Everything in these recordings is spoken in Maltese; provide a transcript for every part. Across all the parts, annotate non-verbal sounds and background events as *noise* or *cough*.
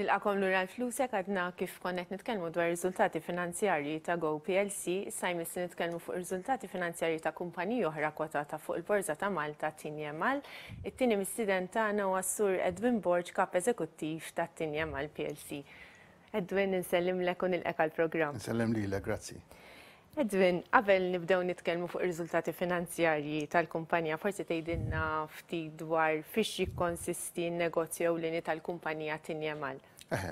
Nilqakom l-ura l-flusek għadna kif konnet nitkelmu dwar rizultati finanzjarji ta' Go PLC, sajmis nitkelmu fuq rizultati finanzjarji ta' kumpaniji oħra kwotata fuq il-Borza ta' Malta Tinje Mal. It-tini mistiden ta' nawa sur Edwin Borġ, kap eżekuttiv ta' Tinje Mal PLC. Edwin, nsellim lekun il ekal program Nsellim li le, grazzi. Edwin, qabel nibdew nitkellmu fuq ir-riżultati finanzjarji tal-kumpanija, forsi tgħidilna ftit dwar fiex jikkonsisti n l ewlieni tal-kumpanija tinjemal. Eh,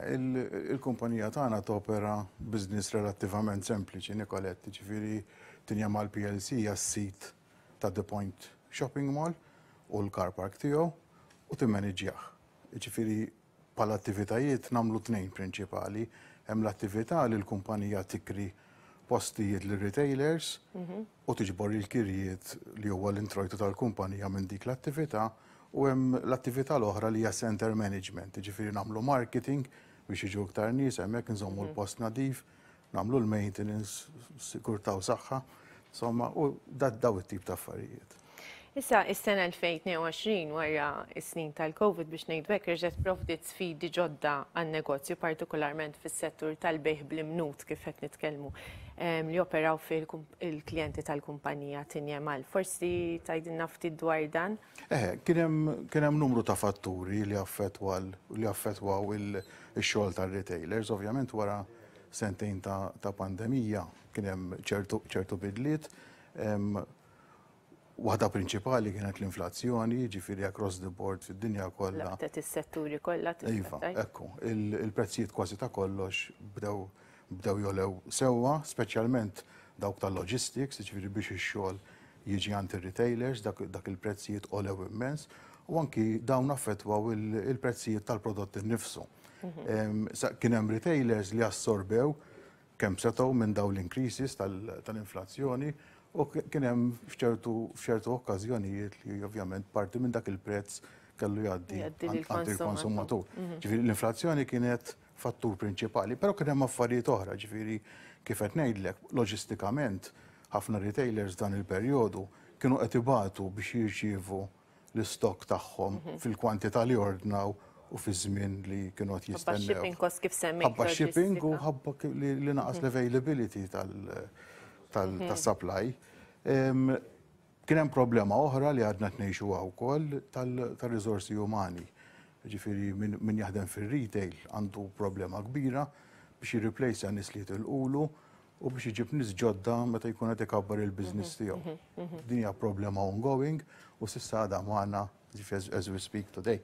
il-kumpanija tagħna topera biznis relattivament sempliċi Nikoletti, ġifiri tinjemal PLC jassit sit ta' The Point Shopping Mall u l-car park tiegħu u timmaneġjah. Ġifiri pal-attivitajiet namlu tnejn prinċipali, hemm l-attività li l-kumpanija tikri postijiet l retailers mhm. u tiġbor il-kirjiet li huwa l-introjtu tal-kumpanija minn dik l-attività u hemm l-attività l-oħra li hija center management, jiġifieri nagħmlu marketing biex jiġu iktar nies hemmhekk inżommu mhm. l-post nadif, nagħmlu l-maintenance, sikurtaw saħħa, insomma, u daw it-tip ta' affarijiet. Issa, is-sena 2022 wara is-snin tal-Covid biex ngħid rġet profdit provdiet sfidi ġodda għan-negozju, partikolarment fis-settur tal beħ bl-imnut kif qed nitkellmu li operaw fil-klijenti tal-kumpanija tinjemal. Forsi tajdin nafti dwar dan? Eh, kien hemm numru ta' fatturi li affettwaw il-xogħol tar-retailers, ovvjament wara sentejn ta' pandemija kien hemm ċertu bidliet Waħda prinċipali kienet l-inflazzjoni, ġifiri across the board fid-dinja kollha. Tet is-setturi kollha. Iva, ekku, il-prezzijiet kważi ta' kollox bdew bdew jolew sewwa, speċjalment dawk tal-logistics, ġifiri biex ix-xogħol jiġi għand retailers dak il-prezzijiet olew immens, u anki dawn affettwaw il-prezzijiet tal-prodotti nifsu. Mhm. Kien hemm retailers li assorbew kemm setgħu minn dawn l-inkrisis tal-inflazzjoni. tal inflazzjoni U kien hemm f'ċertu okkażjonijiet li ovvjament parti minn dak il-prezz kellu jgħaddi għandi il-konsumatur. Mhm. Ġifieri l-inflazzjoni kienet fattur prinċipali, però kien hemm affarijiet oħra, ġifieri kif qed ngħidlek loġistikament ħafna retailers dan il-perjodu kienu qed ibatu biex jirċievu l istokk tagħhom mhm. fil-kwantità li ordnaw u fi żmien li kienu qed jistennew. Ħabba shipping kif semmejt. Ħabba shipping u ħabba li naqas mhm. l-availability tal- tal-supply. Kien hemm problema oħra li għadna tnejxuha wkoll tal-riżorsi umani. Ġifieri min jaħdem fir-retail għandu problema kbira biex jirriplejsa nies li tilqulu u biex jġib nies ġodda meta jkun qed il-business mhm, tiegħu. Mhm, mhm. Din hija problema ongoing u s'issa għadha magħna as we speak today.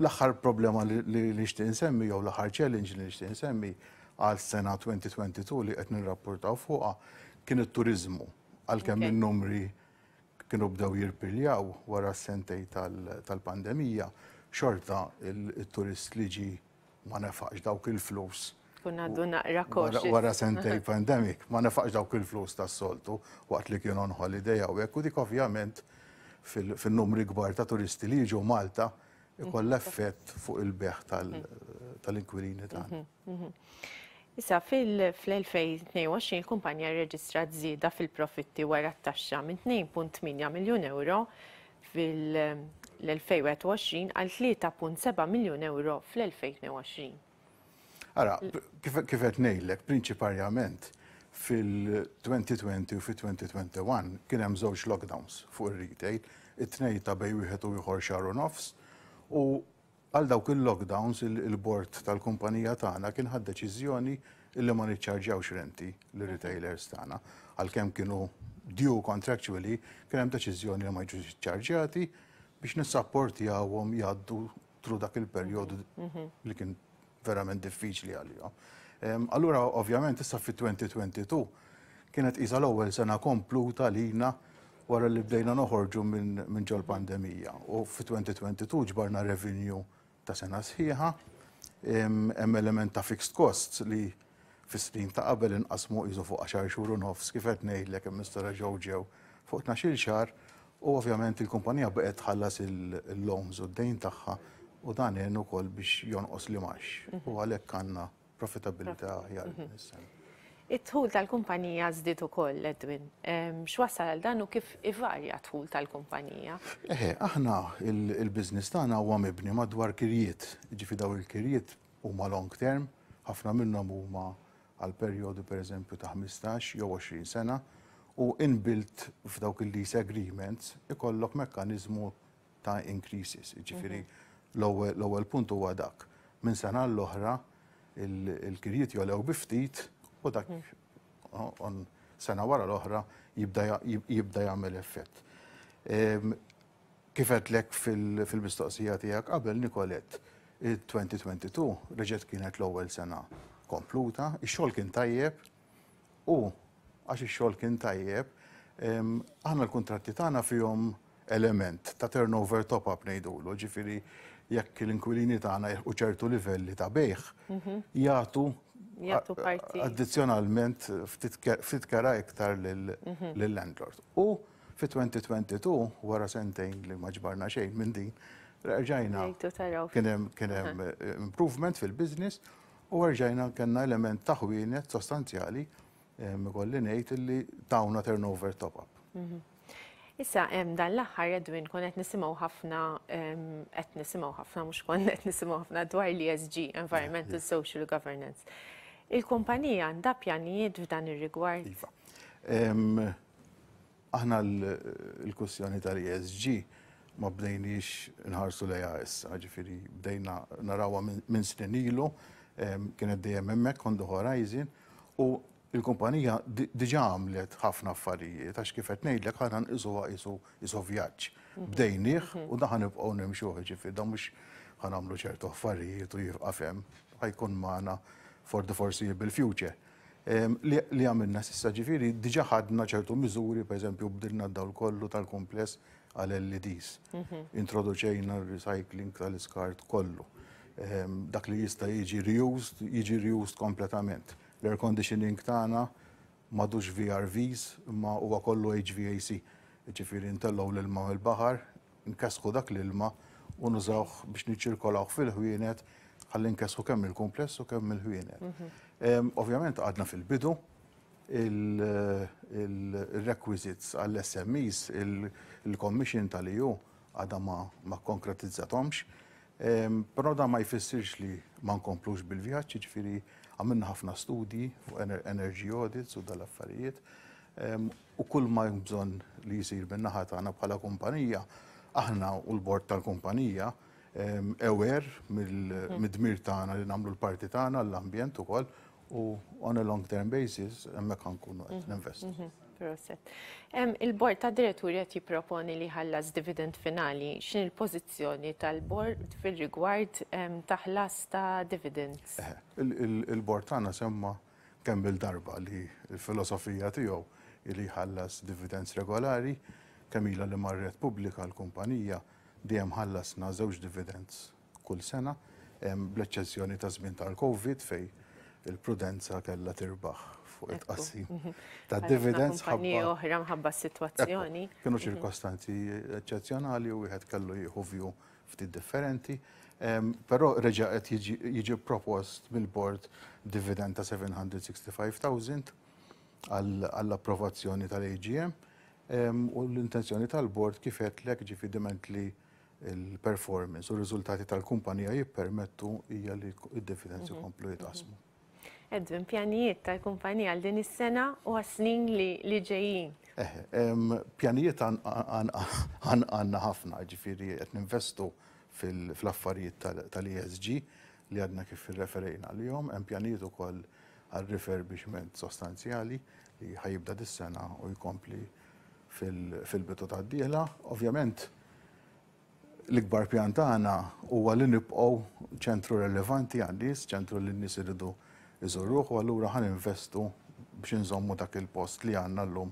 L-aħħar problema li nishti insemmi jew l-aħħar challenge li nixtieq insemmi għal sena 2022 li qed nirrapportaw fuqha kien it-turizmu għalkemm okay. il numri kienu bdew jirpiljaw wara s-sentej tal-pandemija, tal xorta il-turist li ġi ma nefax dawk il-flus. Kunna għaddu naqra kox. sentej *laughs* pandemik, ma nefaċ dawk il-flus tas soltu waqt li kienu on holiday u u dik ovvjament fil-numri gbar ta' turisti li jiġu Malta ikoll mhm. effett fuq il-beħ mhm. tal-inkwilini tal Issa fil-2022 il kumpanja rreġistrat żieda fil-profitti wara t-taxxa minn 2.8 miljun euro fil-2021 għal 3.7 miljun euro fl-2022. Ara, kif qed ngħidlek prinċiparjament fil-2020 u fil-2021 kien hemm żewġ lockdowns fuq ir-retail, it-tnejn ta' bej wieħed u ieħor xahar nofs u għal dawk il-lockdowns il-bord tal-kumpanija tagħna kien ħad deċiżjoni illi ma niċċarġawx renti l-retailers tagħna għalkemm kienu due contractually kien hemm deċiżjoni li ma jiġux iċċarġati biex nissapportjawhom jgħaddu tru dak il-perjodu mhm. li kien verament diffiċli għalihom. Ehm, allura ovvjament issa fi 2022 kienet isa l-ewwel sena kompluta lina wara li bdejna noħorġu minn ġol pandemija u fi 2022 ġbarna revenue ta' sena sħiħa, hemm element ta' fixed costs li fis-snin ta' qabel inqasmu iżu fuq 10 xhur u nofs kif qed ngħidlek hemm mistara ġew ġew fuq 12-il xahar u ovvjament il-kumpanija baqgħet tħallas il-loans u d-dejn tagħha u dan ukoll biex jonqos li max u għalhekk għandna profitabilità aħjar. Mhm it-tħul tal-kumpanija zdid ukoll, Edwin. X'wassal għal dan u kif ivarja tħul tal-kumpanija? Eħe, eh, aħna il-biznis tagħna huwa mibni madwar kirjiet. Ġifi daw il-kirjiet huma long term, ħafna minnhom huma għal per pereżempju ta' 15 jew 20 sena u inbuilt f'dawk il-lease agreements ikollok mekkaniżmu ta' increases. Ġifieri mhm. l-ewwel punt huwa dak. Minn sena l-oħra il-kirjiet jolew biftit u dak hmm. sena wara l-oħra jibda jagħmel effett. Kifet lek fil-mistoqsija tiegħek qabel Nikolet, 2022 reġgħet kienet l-ewwel sena kompluta, ix-xogħol kien tajjeb u għax ix-xogħol kien tajjeb, aħna l-kuntratti tagħna fihom element ta' turnover top-up ngħidulu, ġifieri jekk l-inkwilini tagħna u ċertu livelli ta' bejħ mhm. jagħtu jgħatu parti. Addizjonalment, eh, ftit kara iktar lill-landlord. Mhm. U fi 2022, wara sentejn li maġbarna xejn minn din, rġajna. Kien hemm eh, improvement fil-business u rġajna kellna element taħwienet sostanzjali eh, kolli ngħid li tawna turnover top-up. Mhm. Issa, dan l-aħħar Edwin kon qed nisimgħu ħafna qed nisimgħu ħafna mhux kon qed nisimgħu ħafna dwar l-ESG, Environmental Social Governance. Il-kumpanija għandha pjanijiet f'dan ir-rigward. Iva. Aħna l-kussjoni tal-ESG ma bdejniex nħarsu lejha issa, ġifieri bdejna narawha minn snin ilu, kienet dejjem hemmhekk on horizon u il-kumpanija diġa għamlet ħafna affarijiet, għax kif qed ngħidlek ħana waqisu isu vjaġġ. Mhm. Bdejnieh mhm. u daħan nibqgħu nimxuh ġifier da mhux ħanamlu ċertu affarijiet u jibqa' fehm ħajkun magħna for the foreseeable future. Li għamilna sissa ġifiri, diġa ħadna ċertu miżuri, per eżempju, bdirna dawl kollu tal-kompless għal-LEDs. Mhm. Introduċejna recycling tal-iskart kollu. Dak li jista jiġi reused, jiġi reused kompletament. L-air conditioning tagħna madux VRVs, ma huwa kollu HVAC. Ġifiri intellaw l-ilma u l-bahar, nkasku dak l-ilma u nużawh biex niċirkolawh fil-ħwienet ħallin kessu kemm il-kumpless u kemm il-ħwienet. Mhm. Ovvjament għadna fil-bidu il-requisites għall-SMEs, il-commission tal-EU għada ma konkretizzatomx, però da ma jfissirx li ma nkomplux bil-vjaġġ, ġifiri għamilna ħafna studji fuq energy audits u dal-affarijiet, u kull ma jbżon li jisir minnaħat għana bħala kumpanija, aħna u l-bord tal-kumpanija, ewer hmm. mid-dmir tagħna li nagħmlu l-parti tagħna l-ambjent ukoll u on a long term basis hemmhekk ħankunu qed hmm. ninvestu. Hmm. Il-bord ta' direttur qed jipproponi li ħallas dividend finali, x'in il-pożizzjoni tal-bord fir-rigward ta' ħlas ta' dividends? Eh, il-bord tagħna semma kemm bil darba li l-filosofija tiegħu li ħallas dividends regolari kemm ilha li marret pubblika l-kumpanija dejjem ħallasna żewġ dividends kull sena, bl-eċċezzjoni ta' żmien tal-COVID fej il-prudenza kellha tirbaħ fuq it qassi mhm. Ta' dividends ħabba. oħra mħabba situazzjoni. Kienu mhm. ċirkostanti eċċezzjonali u wieħed kellu jieħu vju ftit differenti. Però reġa' qed jiġi propost mill-bord dividend ta' 765,000 għall-approvazzjoni tal-AGM u l-intenzjoni tal-bord kif l-ek ġifidiment li il-performance u r-riżultati tal-kumpanija jippermettu hija li id-dividends mhm. komplu mhm. jitqasmu. Edwin, pjanijiet tal-kumpanija għal din is-sena u għas-snin li ġejjin. Eh, pjanijiet għanna ħafna, ġifiri qed ninvestu fil-affarijiet tal-ESG li għadna kif referejna għal-jom, hemm pjanijiet ukoll għal-refurbishment sostanzjali li ħajibda dis-sena u jkompli fil-bitu tad-dieħla. Ovvjament, l-ikbar pjan tagħna huwa li nibqgħu ċentru relevanti għandis, ċentru li n-nies iridu u allura għan investu biex nżommu dak il-post li għandna llum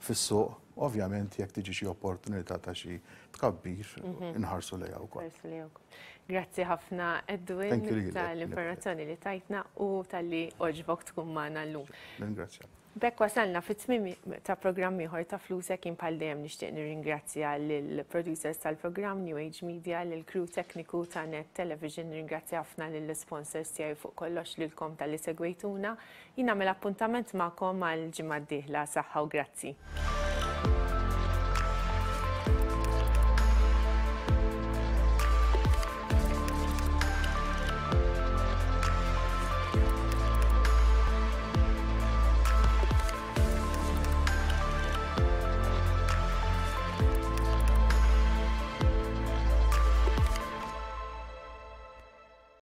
fis-suq. Ovvjament jekk tiġi xi opportunità ta' xi tkabbir mhm. inħarsu lejha wkoll. Grazzi ħafna Edwin tal-informazzjoni li tajtna u tal-li oġbok tkun magħna llum. Ringrazzjak. Bekk wasalna fit tmim ta' programm ieħor ta' flusek pal dejjem nixtieq nirringrazzja lill producers tal-programm New Age Media, lill crew tekniku ta' Net Television, ringrazzja ħafna lill sponsors tiegħi fuq kollox lilkom tal-li segwejtuna. Jien nagħmel appuntament magħkom għal ġimgħa d-dieħla saħħa u grazzi.